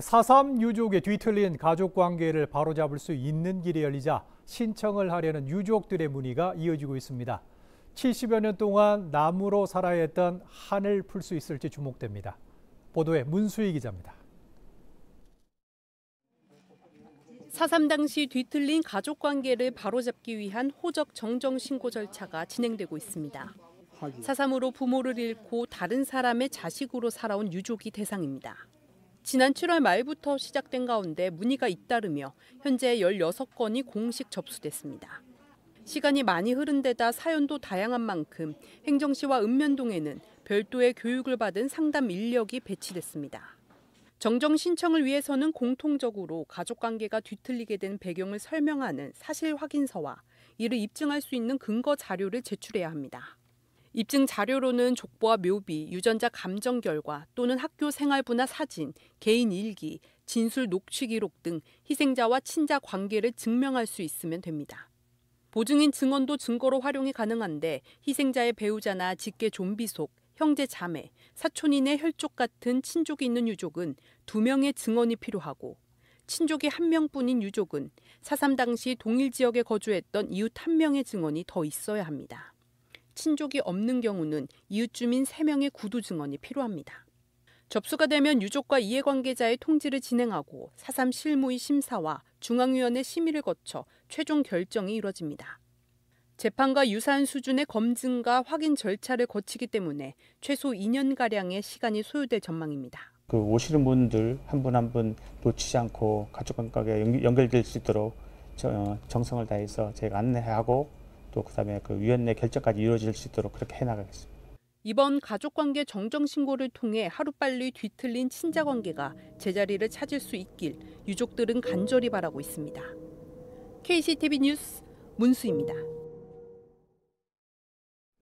4.3 유족의 뒤틀린 가족 관계를 바로잡을 수 있는 길이 열리자 신청을 하려는 유족들의 문의가 이어지고 있습니다. 70여 년 동안 나무로 살아야 했던 한을 풀 수 있을지 주목됩니다. 보도에 문수희 기자입니다. 4.3 당시 뒤틀린 가족 관계를 바로잡기 위한 호적 정정 신고 절차가 진행되고 있습니다. 4.3으로 부모를 잃고 다른 사람의 자식으로 살아온 유족이 대상입니다. 지난 7월 말부터 시작된 가운데 문의가 잇따르며 현재 16건이 공식 접수됐습니다. 시간이 많이 흐른 데다 사연도 다양한 만큼 행정시와 읍면동에는 별도의 교육을 받은 상담 인력이 배치됐습니다. 정정 신청을 위해서는 공통적으로 가족관계가 뒤틀리게 된 배경을 설명하는 사실 확인서와 이를 입증할 수 있는 근거 자료를 제출해야 합니다. 입증 자료로는 족보와 묘비, 유전자 감정 결과 또는 학교 생활부나 사진, 개인 일기, 진술 녹취 기록 등 희생자와 친자 관계를 증명할 수 있으면 됩니다. 보증인 증언도 증거로 활용이 가능한데 희생자의 배우자나 직계 좀비 속, 형제 자매, 사촌인의 혈족 같은 친족이 있는 유족은 두명의 증언이 필요하고 친족이 한명뿐인 유족은 사삼 당시 동일 지역에 거주했던 이웃 한명의 증언이 더 있어야 합니다. 친족이 없는 경우는 이웃 주민 3명의 구두 증언이 필요합니다. 접수가 되면 유족과 이해관계자의 통지를 진행하고 사삼 실무의 심사와 중앙위원회 심의를 거쳐 최종 결정이 이뤄집니다. 재판과 유사한 수준의 검증과 확인 절차를 거치기 때문에 최소 2년가량의 시간이 소요될 전망입니다. 그 오시는 분들 한 분 한 분 놓치지 않고 가족 관계가 연결될 수 있도록 어, 정성을 다해서 제가 안내하고 또 그다음에 그 위원회 결정까지 이루어질 수 있도록 그렇게 해나가겠습니다. 이번 가족관계 정정 신고를 통해 하루빨리 뒤틀린 친자관계가 제자리를 찾을 수 있길 유족들은 간절히 바라고 있습니다. KCTV 뉴스 문수입니다.